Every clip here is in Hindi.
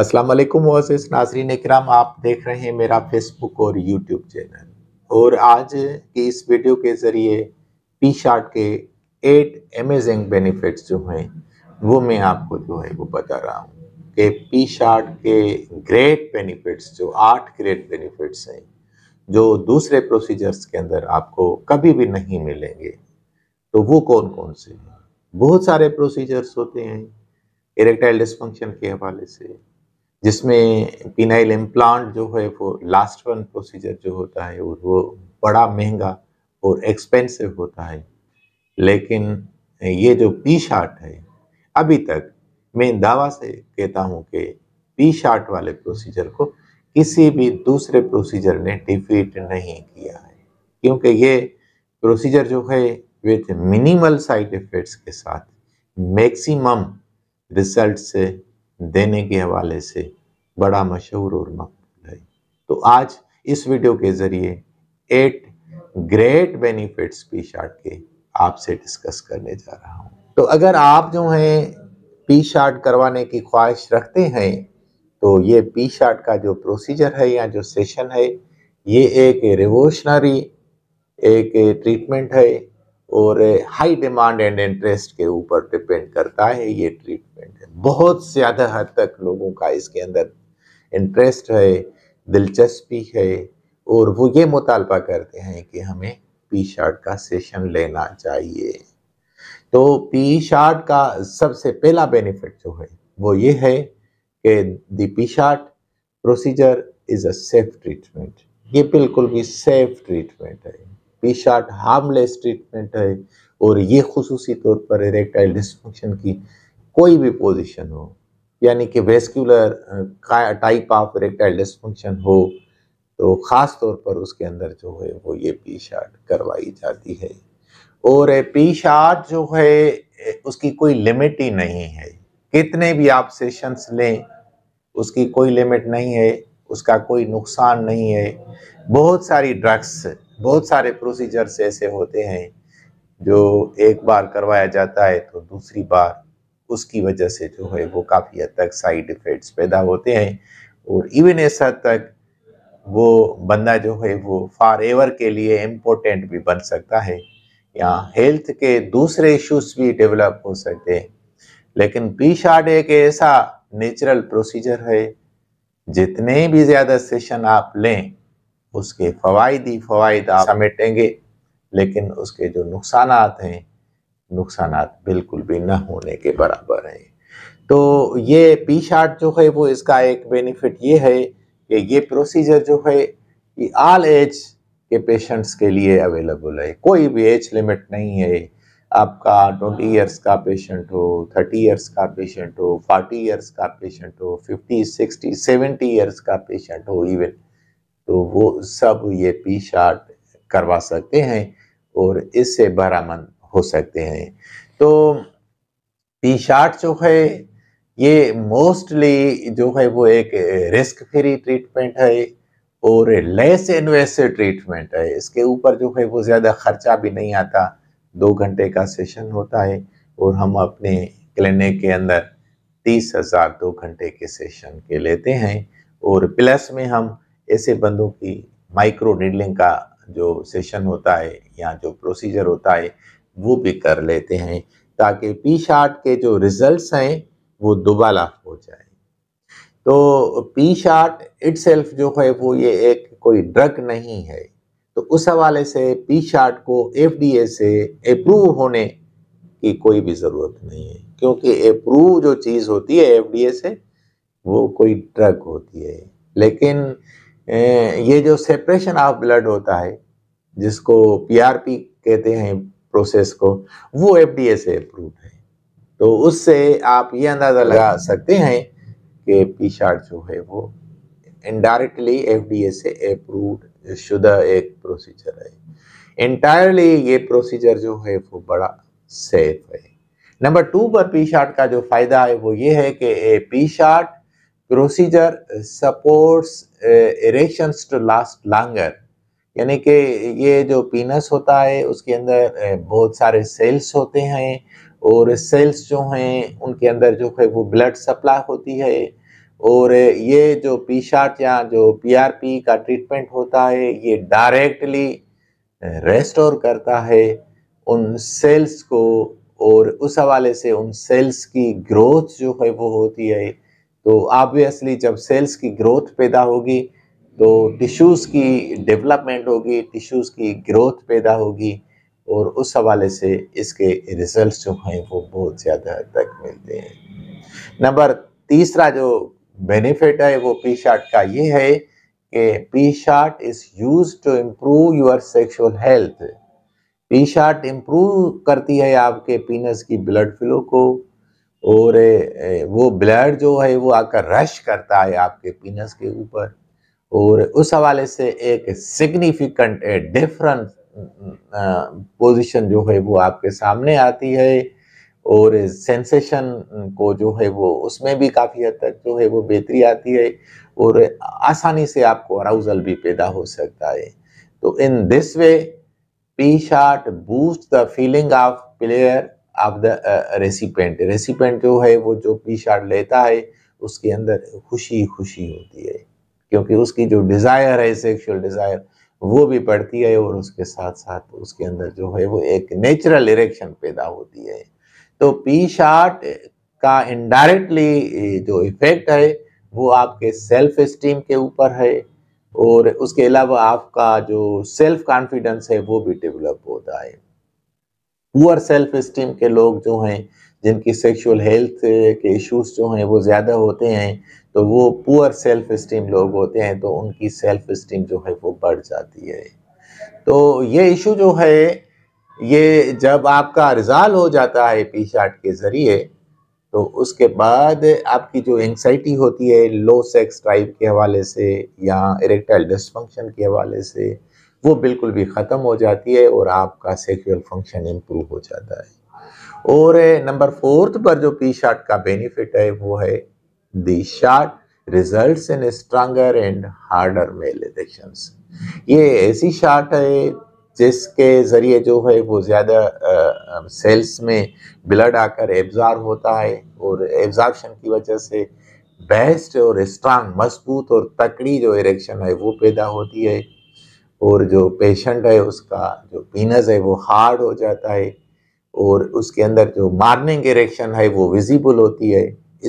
अस्सलाम वालेकुम नाजरीन इकराम आप देख रहे हैं मेरा फेसबुक और यूट्यूब चैनल और आज की इस वीडियो के ज़रिए पी शार्ट के एट अमेजिंग बेनिफिट्स जो हैं वो मैं आपको जो है वो बता रहा हूँ कि पी शार्ट के ग्रेट बेनिफिट्स जो आठ ग्रेट बेनिफिट्स हैं जो दूसरे प्रोसीजर्स के अंदर आपको कभी भी नहीं मिलेंगे तो वो कौन कौन से हैं बहुत सारे प्रोसीजर्स होते हैं इरेक्टाइल डिस्फंक्शन के हवाले से जिसमें पिनाइल इम्प्लांट जो है वो लास्ट वन प्रोसीजर जो होता है और वो बड़ा महंगा और एक्सपेंसिव होता है लेकिन ये जो पी शार्ट है अभी तक मैं दावा से कहता हूँ कि पी शार्ट वाले प्रोसीजर को किसी भी दूसरे प्रोसीजर ने डिफीट नहीं किया है क्योंकि ये प्रोसीजर जो है विथ मिनिमल साइड इफ़ेक्ट्स के साथ मैक्सिमम रिजल्ट से देने के हवाले से बड़ा मशहूर और मकबूल है तो आज इस वीडियो के ज़रिए eight great benefits P shot के आपसे डिस्कस करने जा रहा हूँ तो अगर आप जो हैं पी शार्ट करवाने की ख्वाहिश रखते हैं तो ये पी शार्ट का जो प्रोसीजर है या जो सेशन है ये एक रिवोशनरी एक ट्रीटमेंट है और हाई डिमांड एंड इंटरेस्ट के ऊपर डिपेंड करता है ये ट्रीटमेंट बहुत ज़्यादा हद तक लोगों का इसके अंदर इंटरेस्ट है दिलचस्पी है और वो ये मुतालबा करते हैं कि हमें पी शार्ट का सेशन लेना चाहिए तो पी शार्ट का सबसे पहला बेनिफिट जो है वो ये है कि the P shot procedure is a safe treatment ये बिल्कुल भी सेफ ट्रीटमेंट है पेशाट हार्मलेस ट्रीटमेंट है और ये खसूसी तौर पर इरेक्टाइल डिस्फंक्शन की कोई भी पोजीशन हो यानी कि vascular type of erectile dysfunction हो तो ख़ास तौर पर उसके अंदर जो है वो ये पी शार्ट करवाई जाती है और पी शार्ट जो है उसकी कोई लिमिट ही नहीं है कितने भी आप सेशंस लें उसकी कोई लिमिट नहीं है उसका कोई नुकसान नहीं है बहुत सारी ड्रग्स बहुत सारे प्रोसीजर्स ऐसे होते हैं जो एक बार करवाया जाता है तो दूसरी बार उसकी वजह से जो है वो काफ़ी हद तक साइड इफ़ेक्ट्स पैदा होते हैं और इवन ऐसा हद तक वो बंदा जो है वो फार एवर के लिए इम्पोर्टेंट भी बन सकता है या हेल्थ के दूसरे इश्यूज भी डेवलप हो सकते हैं लेकिन पी शार्ड एक ऐसा नेचुरल प्रोसीजर है जितने भी ज़्यादा सेशन आप लें उसके फ़वादी फ़वाद आप समेटेंगे लेकिन उसके जो नुकसान हैं नुकसान बिल्कुल भी ना होने के बराबर हैं तो ये पी शार्ट जो है वो इसका एक बेनिफिट ये है कि ये प्रोसीजर जो है ये आल एज के पेशेंट्स के लिए अवेलेबल है कोई भी एज लिमिट नहीं है आपका ट्वेंटी इयर्स का पेशेंट हो थर्टी इयर्स का पेशेंट हो फोर्टी इयर्स का पेशेंट हो फिफ्टी सिक्सटी सेवेंटी इयर्स का पेशेंट हो इवन तो वो सब ये पी शार्ट करवा सकते हैं और इससे बरामद हो सकते हैं तो पी शार्ट जो है ये मोस्टली जो है वो एक रिस्क फ्री ट्रीटमेंट है और लेस इन्वेस्टिव ट्रीटमेंट है इसके ऊपर जो है वो ज़्यादा खर्चा भी नहीं आता दो घंटे का सेशन होता है और हम अपने क्लिनिक के अंदर तीस हज़ार दो घंटे के सेशन के लेते हैं और प्लस में हम ऐसे बंदों की माइक्रो नीडलिंग का जो सेशन होता है या जो प्रोसीजर होता है वो भी कर लेते हैं ताकि पी शार्ट के जो रिजल्ट्स हैं वो दोबारा हो जाए तो पी शार्ट इट जो है वो ये एक कोई ड्रग नहीं है तो उस हवाले से पी शार्ट को एफ से अप्रूव होने की कोई भी ज़रूरत नहीं है क्योंकि अप्रूव जो चीज़ होती है एफ से वो कोई ड्रग होती है लेकिन ये जो सेपरेशन ऑफ ब्लड होता है जिसको पीआरपी कहते हैं प्रोसेस को वो एफडीए से अप्रूव है तो उससे आप ये अंदाज़ा लगा सकते हैं कि पीशार जो है वो इनडायरेक्टली एफडीए से अप्रूव शुदा एक प्रोसीजर है इंटायरली ये प्रोसीजर जो है वो बड़ा सेफ है नंबर टू पर पी शार्ट का जो फ़ायदा है वो ये है कि P shot procedure supports erections to last longer यानी कि ये जो पीनस होता है उसके अंदर uh, बहुत सारे सेल्स होते हैं और सेल्स जो हैं उनके अंदर जो है वो ब्लड सप्लाई होती है और ये जो पी शार्ट या जो पीआरपी का ट्रीटमेंट होता है ये डायरेक्टली रेस्टोर uh, करता है उन सेल्स को और उस हवाले से उन सेल्स की ग्रोथ जो है वो होती है तो ऑब्वियसली जब सेल्स की ग्रोथ पैदा होगी तो टिश्यूज़ की डेवलपमेंट होगी टिश्यूज़ की ग्रोथ पैदा होगी और उस हवाले से इसके रिजल्ट्स जो हैं वो बहुत ज़्यादा तक मिलते हैं नंबर तीसरा जो बेनिफिट है वो पी शार्ट का ये है कि P shot is use to improve your sexual health P shot improve करती है आपके पीनस की ब्लड फ्लो को और वो ब्लड जो है वो आकर रश करता है आपके पीनस के ऊपर और उस हवाले से एक सिग्निफिकेंट डिफरेंट पोजीशन जो है वो आपके सामने आती है और सेंसेशन को जो है वो उसमें भी काफ़ी हद तक जो है वो बेहतरी आती है और आसानी से आपको अराउजल भी पैदा हो सकता है तो in this way P shot boost the feeling of pleasure of the recipient recipient जो है वो जो पी शार्ट लेता है उसके अंदर खुशी खुशी होती है क्योंकि उसकी जो डिज़ायर है सेक्शुअल डिज़ायर वो भी पड़ती है और उसके साथ साथ उसके अंदर जो है वो एक नेचुरल इरेक्शन पैदा होती है तो पी शार्ट का इनडायरेक्टली जो इफेक्ट है वो आपके सेल्फ इस्टीम के ऊपर है और उसके अलावा आपका जो सेल्फ कॉन्फिडेंस है वो भी डेवलप होता है पुअर सेल्फ स्टीम के लोग जो हैं जिनकी सेक्सुअल हेल्थ के इश्यूज जो हैं वो ज़्यादा होते हैं तो वो पुअर सेल्फ स्टीम लोग होते हैं तो उनकी सेल्फ स्टीम जो है वो बढ़ जाती है तो ये इशू जो है ये जब आपका रिजाल हो जाता है पी शार्ट के ज़रिए तो उसके बाद आपकी जो एंगजाइटी होती है लो सेक्स ड्राइव के हवाले से या इरेक्टाइल डिस्फंक्शन के हवाले से वो बिल्कुल भी ख़त्म हो जाती है और आपका सेक्सुअल फंक्शन इम्प्रूव हो जाता है और नंबर फोर्थ पर जो पी शार्ट का बेनिफिट है वो है the shot result in stronger and harder male erection ये ऐसी शार्ट है जिसके ज़रिए जो है वो ज़्यादा सेल्स में ब्लड आकर एब्जार होता है और एब्जार्बशन की वजह से बेस्ट और स्ट्रांग मजबूत और तकड़ी जो इरेक्शन है वो पैदा होती है और जो पेशेंट है उसका जो पीनस है वो हार्ड हो जाता है और उसके अंदर जो मार्निंग इरेक्शन है वो विजिबल होती है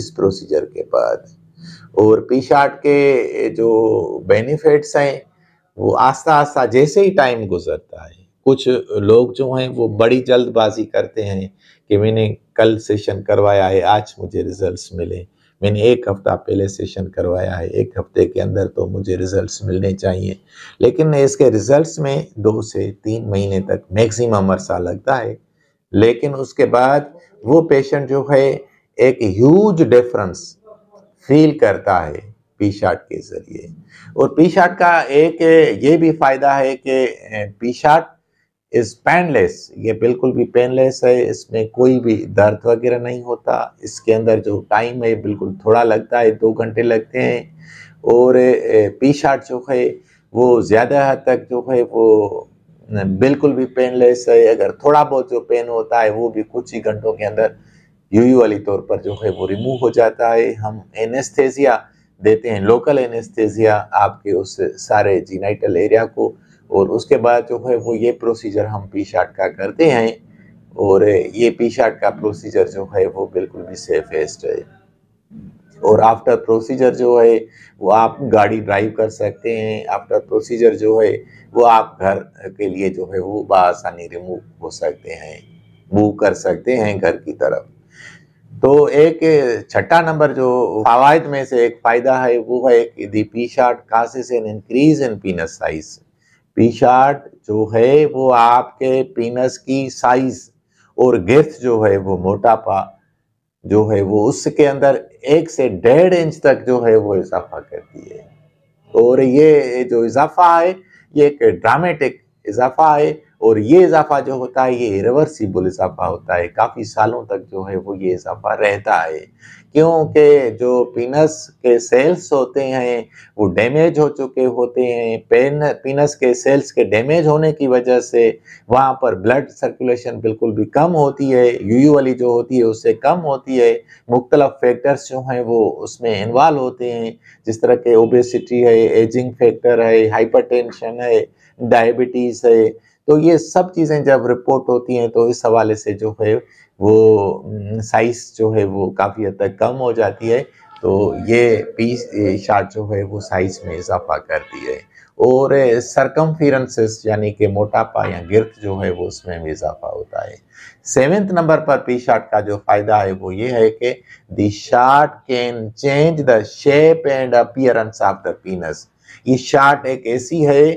इस प्रोसीजर के बाद और शार्ट के जो बेनिफिट्स हैं वो आस्ता आस्ता जैसे ही टाइम गुजरता है कुछ लोग जो हैं वो बड़ी जल्दबाजी करते हैं कि मैंने कल सेशन करवाया है आज मुझे रिजल्ट्स मिले मैंने एक हफ़्ता पहले सेशन करवाया है एक हफ्ते के अंदर तो मुझे रिजल्ट्स मिलने चाहिए लेकिन इसके रिजल्ट्स में दो से तीन महीने तक मैक्सिमम अरसा लगता है लेकिन उसके बाद वो पेशेंट जो है एक ह्यूज डिफरेंस फील करता है पी शार्ट के ज़रिए और पी शार्ट का एक ये भी फ़ायदा है कि पी शार्ट इस पेनलेस ये बिल्कुल भी पेनलेस है इसमें कोई भी दर्द वगैरह नहीं होता इसके अंदर जो टाइम है बिल्कुल थोड़ा लगता है दो घंटे लगते हैं और पी शार्ट जो है वो ज़्यादा हद तक जो है वो बिल्कुल भी पेनलेस है अगर थोड़ा बहुत जो पेन होता है वो भी कुछ ही घंटों के अंदर वाली तौर पर जो है वो रिमूव हो जाता है हम एनेस्थेजिया देते हैं लोकल एनेस्थेजिया आपके उस सारे जीनाइटल एरिया को और उसके बाद जो है वो ये प्रोसीजर हम पी शार्ट का करते हैं और ये पी शार्ट का प्रोसीजर जो है वो बिल्कुल भी सेफेस्ट है और आफ्टर प्रोसीजर जो है वो आप गाड़ी ड्राइव कर सकते हैं आफ्टर प्रोसीजर जो है वो आप घर के लिए जो है वो बसानी रिमूव हो सकते हैं मूव कर सकते हैं घर की तरफ तो एक छठा नंबर जो फवायद में से एक फ़ायदा है वो है कि the P shot causes an increase in penis size P जो है वो आपके पीनस की साइज और गिर्थ जो है वो मोटापा जो है वो उसके अंदर एक से डेढ़ इंच तक जो है वो इजाफा करती है और ये जो इजाफा है ये एक ड्रामेटिक इजाफा है और ये इजाफा जो होता है ये रिवर्सिबल इजाफा होता है काफ़ी सालों तक जो है वो ये इजाफा रहता है क्योंकि जो पीनस के सेल्स होते हैं वो डैमेज हो चुके होते हैं पेन पीनस के सेल्स के डैमेज होने की वजह से वहाँ पर ब्लड सर्कुलेशन बिल्कुल भी कम होती है यू वाली जो होती है उससे कम होती है मुख्तलफ फैक्टर्स जो हैं वो उसमें इन्वाल्व होते हैं जिस तरह के ओबेसिटी है एजिंग फैक्टर है हाइपर है डायबिटीज़ है तो ये सब चीज़ें जब रिपोर्ट होती हैं तो इस हवाले से जो है वो साइज हम्म, जो है वो काफ़ी हद तक कम हो जाती है तो ये पीस शार्ट जो है वो साइज में इजाफा करती है और सरकम यानी कि मोटापा या गिरत जो है वो उसमें भी इजाफा होता है सेवेंथ नंबर पर पी शार्ट का जो फ़ायदा है वो ये है कि the shot can change the shape and appearance of the penis ये शार्ट एक ऐसी है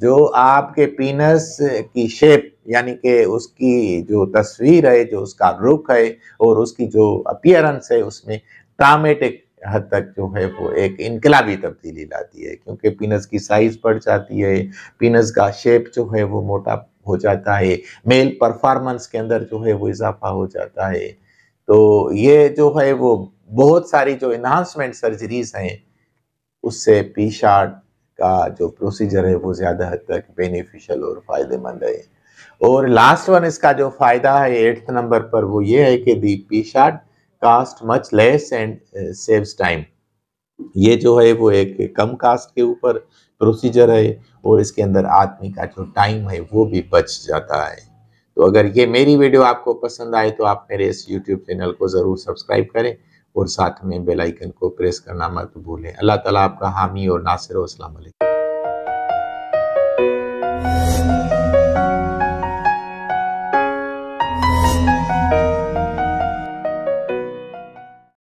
जो आपके पीनस की शेप यानी कि उसकी जो तस्वीर है जो उसका रुख है और उसकी जो अपियरेंस है उसमें ट्रामेटिक हद तक जो है वो एक इनकलाबी तब्दीली लाती है क्योंकि पीनस की साइज बढ़ जाती है पीनस का शेप जो है वो मोटा हो जाता है मेल परफॉर्मेंस के अंदर जो है वो इजाफा हो जाता है तो ये जो है वो बहुत सारी जो इन्हांसमेंट सर्जरीज हैं उससे पी शार्ट का जो प्रोसीजर है वो ज़्यादा हद तक बेनिफिशियल और फ़ायदेमंद है और लास्ट वन इसका जो फ़ायदा है एट्थ नंबर पर वो ये है कि the P shot cost much less and saves time ये जो है वो एक कम कास्ट के ऊपर प्रोसीजर है और इसके अंदर आदमी का जो टाइम है वो भी बच जाता है तो अगर ये मेरी वीडियो आपको पसंद आए तो आप मेरे इस YouTube चैनल को ज़रूर सब्सक्राइब करें और साथ में बेल आइकन को प्रेस करना मत भूलें अल्लाह ताला आपका हामी और नासिर और असलम